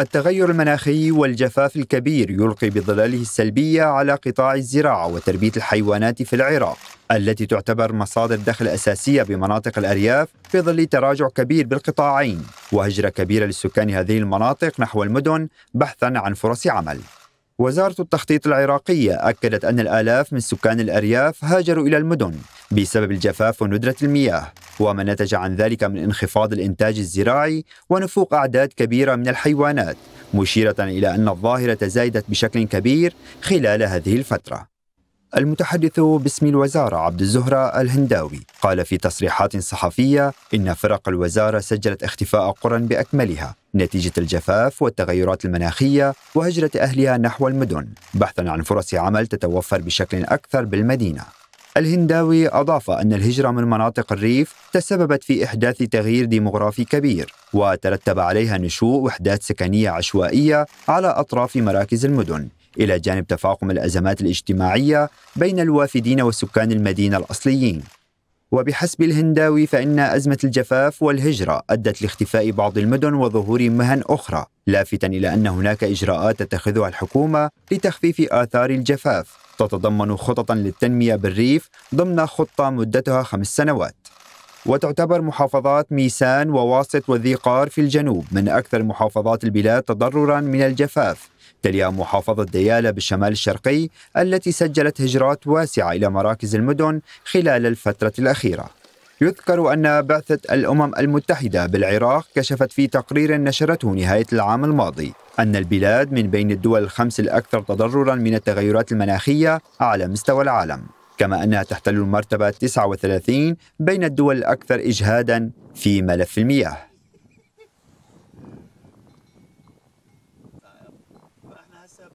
التغير المناخي والجفاف الكبير يلقي بظلاله السلبية على قطاع الزراعة وتربية الحيوانات في العراق التي تعتبر مصادر دخل أساسية بمناطق الأرياف في ظل تراجع كبير بالقطاعين وهجرة كبيرة لسكان هذه المناطق نحو المدن بحثا عن فرص عمل وزارة التخطيط العراقية أكدت أن الآلاف من سكان الأرياف هاجروا إلى المدن بسبب الجفاف وندرة المياه وما نتج عن ذلك من انخفاض الانتاج الزراعي ونفوق اعداد كبيره من الحيوانات مشيره الى ان الظاهره تزايدت بشكل كبير خلال هذه الفتره المتحدث باسم الوزارة عبد الزهرة الهنداوي قال في تصريحات صحفية إن فرق الوزارة سجلت اختفاء قرى بأكملها نتيجة الجفاف والتغيرات المناخية وهجرة أهلها نحو المدن بحثا عن فرص عمل تتوفر بشكل أكثر بالمدينة الهنداوي أضاف أن الهجرة من مناطق الريف تسببت في إحداث تغيير ديموغرافي كبير وترتب عليها نشوء وحدات سكنية عشوائية على أطراف مراكز المدن إلى جانب تفاقم الأزمات الاجتماعية بين الوافدين وسكان المدينة الأصليين وبحسب الهنداوي فإن أزمة الجفاف والهجرة أدت لاختفاء بعض المدن وظهور مهن أخرى لافتا إلى أن هناك إجراءات تتخذها الحكومة لتخفيف آثار الجفاف تتضمن خططا للتنمية بالريف ضمن خطة مدتها خمس سنوات وتعتبر محافظات ميسان وواسط وذي قار في الجنوب من أكثر محافظات البلاد تضررا من الجفاف تليها محافظة ديالى بالشمال الشرقي التي سجلت هجرات واسعة إلى مراكز المدن خلال الفترة الأخيرة يذكر أن بعثة الأمم المتحدة بالعراق كشفت في تقرير نشرته نهاية العام الماضي أن البلاد من بين الدول الخمس الأكثر تضررا من التغيرات المناخية على مستوى العالم كما أنها تحتل المرتبة 39 بين الدول الأكثر إجهادا في ملف المياه